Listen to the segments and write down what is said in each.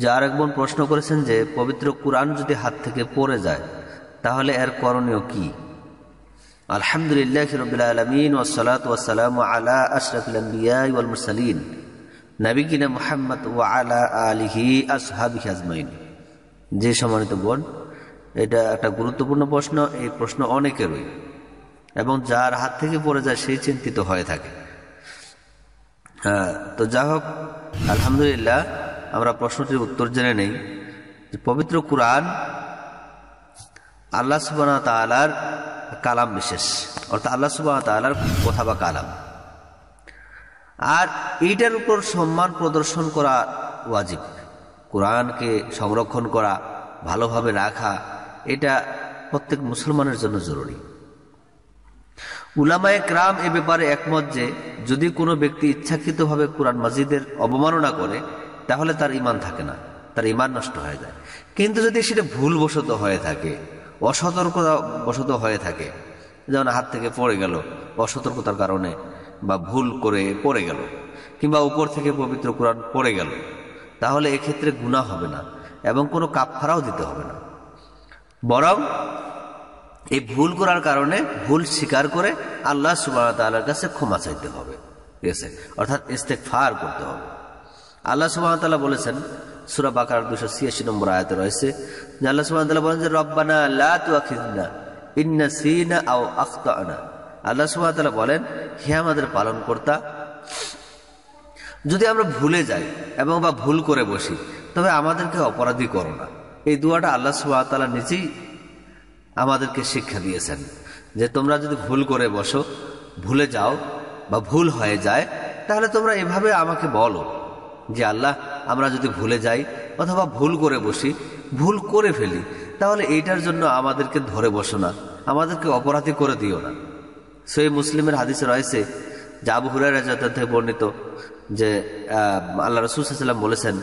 যে এক বোন প্রশ্ন করেছেন যে পবিত্র কোরআন যদি হাত থেকে পড়ে যায় তাহলে এর করণীয় কি আলহামদুলিল্লাহ রবিল আলমিন ওসলাত ওসালাম আলা আশরাফিলাম্বিয়াল নাবিকিনা মোহাম্মদ ওয়া আলা আলিহি আসহাবি আজমাইন যে সম্মানিত বোন এটা একটা গুরুত্বপূর্ণ প্রশ্ন এই প্রশ্ন অনেকেরই এবং যার হাত থেকে পড়ে যায় সেই চিন্তিত হয়ে থাকে হ্যাঁ তো যা হোক আলহামদুলিল্লাহ আমরা প্রশ্নটির উত্তর জেনে নেই পবিত্র কোরআন আল্লাহ সুবাহ তালার কালাম বিশেষ অর্থাৎ আল্লাহ সুবাহ তালার কথা বা কালাম আর এইটার উপর সম্মান প্রদর্শন করা ওয়াজিব কোরআনকে সংরক্ষণ করা ভালোভাবে রাখা এটা প্রত্যেক মুসলমানের জন্য জরুরি উলামায়ে ক্রাম এ ব্যাপারে একমত যে যদি কোনো ব্যক্তি ইচ্ছাকৃতভাবে কোরআন মাজিদের অবমাননা করে তাহলে তার ইমান থাকে না তার ইমান নষ্ট হয়ে যায় কিন্তু যদি সেটা ভুলবশত হয়ে থাকে অসতর্কতা বশত হয়ে থাকে যেমন হাত থেকে পড়ে গেল অসতর্কতার কারণে বা ভুল করে পড়ে গেল কিংবা উপর থেকে পবিত্র কোরআন পড়ে গেল তাহলে এক্ষেত্রে গুণা হবে না এবং কোনো কাপফারাও দিতে হবে না বরং এই ভুল করার কারণে ভুল স্বীকার করে আল্লাহ সুবাহ তাল্লার কাছে ক্ষমা চাইতে হবে ঠিক আছে অর্থাৎ ফার করতে হবে আল্লাহ সুবাহতাল্লাহ বলেছেন সুরা বাকার দুশো ছিয়াশি নম্বর আয়াতে রয়েছে যে আল্লাহ সুবাহতাল্লাহ বলেন যে রব্বানা লা তুয়াখিজনা ইন্না সিনা আও আখতানা আল্লাহ সুবাহতাল্লাহ বলেন হে আমাদের পালন কর্তা যদি আমরা ভুলে যাই এবং বা ভুল করে বসি তবে আমাদেরকে অপরাধী করো না এই দুয়াটা আল্লাহ সুবাহতাল্লাহ নিজেই আমাদেরকে শিক্ষা দিয়েছেন যে তোমরা যদি ভুল করে বসো ভুলে যাও বা ভুল হয়ে যায় তাহলে তোমরা এভাবে আমাকে বলো যে আল্লাহ আমরা যদি ভুলে যাই অথবা ভুল করে বসি ভুল করে ফেলি তাহলে এইটার জন্য আমাদেরকে ধরে বসো না আমাদেরকে অপরাধী করে দিও না সেই মুসলিমের হাদিসে রয়েছে যে আবু থেকে বর্ণিত যে আল্লাহ রসুলাম বলেছেন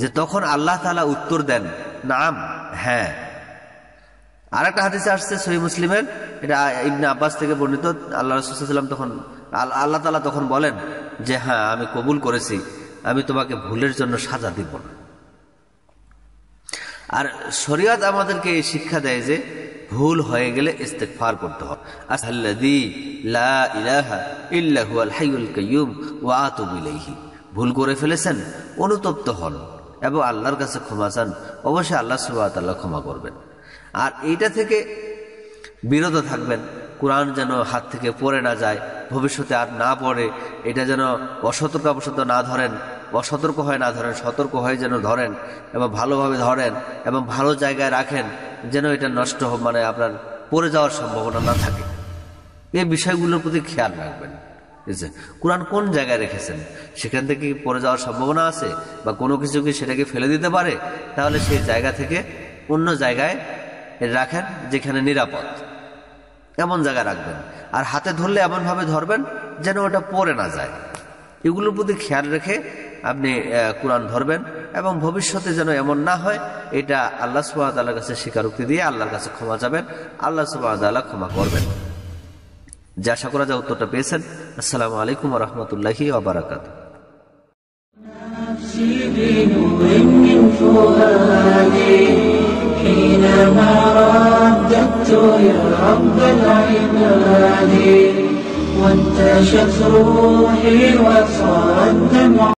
যে তখন আল্লাহ তালা উত্তর দেন নাম হ্যাঁ আর একটা হাদিসে আসছে সহি মুসলিমের এটা ইবনে আব্বাস থেকে বর্ণিত আল্লাহ রসুলাম তখন আল্লাহ তালা তখন বলেন যে হ্যাঁ আমি কবুল করেছি আমি তোমাকে ভুলের জন্য সাজা দিব না আর শরীয়ত আমাদেরকে এই শিক্ষা দেয় যে ভুল হয়ে গেলে ইস্তেকফার করতে হবে লা আল কাইয়ুম ওয়া ভুল করে ফেলেছেন অনুতপ্ত হন এবং আল্লাহর কাছে ক্ষমা চান অবশ্যই আল্লাহ সুবাহ ক্ষমা করবেন আর এইটা থেকে বিরত থাকবেন কোরআন যেন হাত থেকে পড়ে না যায় ভবিষ্যতে আর না পড়ে এটা যেন অসতর্কাবশত না ধরেন অসতর্ক হয় না ধরেন সতর্ক হয়ে যেন ধরেন এবং ভালোভাবে ধরেন এবং ভালো জায়গায় রাখেন যেন এটা নষ্ট মানে আপনার পড়ে যাওয়ার সম্ভাবনা না থাকে এই বিষয়গুলোর প্রতি খেয়াল রাখবেন বুঝছেন কোরআন কোন জায়গায় রেখেছেন সেখান থেকে পড়ে যাওয়ার সম্ভাবনা আছে বা কোনো কিছু কি সেটাকে ফেলে দিতে পারে তাহলে সেই জায়গা থেকে অন্য জায়গায় রাখেন যেখানে নিরাপদ এমন জায়গায় রাখবেন আর হাতে ধরলে এমনভাবে ধরবেন যেন ওটা পড়ে না যায় এগুলোর প্রতি খেয়াল রেখে আপনি কোরআন ধরবেন এবং ভবিষ্যতে যেন এমন না হয় এটা আল্লাহ সুবাহতাল্লার কাছে স্বীকারোক্তি দিয়ে আল্লাহর কাছে ক্ষমা যাবেন আল্লাহ সুবাহতাল্লাহ ক্ষমা করবেন যা আশা করা যা উত্তরটা পেয়েছেন আসসালামু আলাইকুম রহমতুল্লাহি আবরাকাত وانتشت روحي وصار الدمع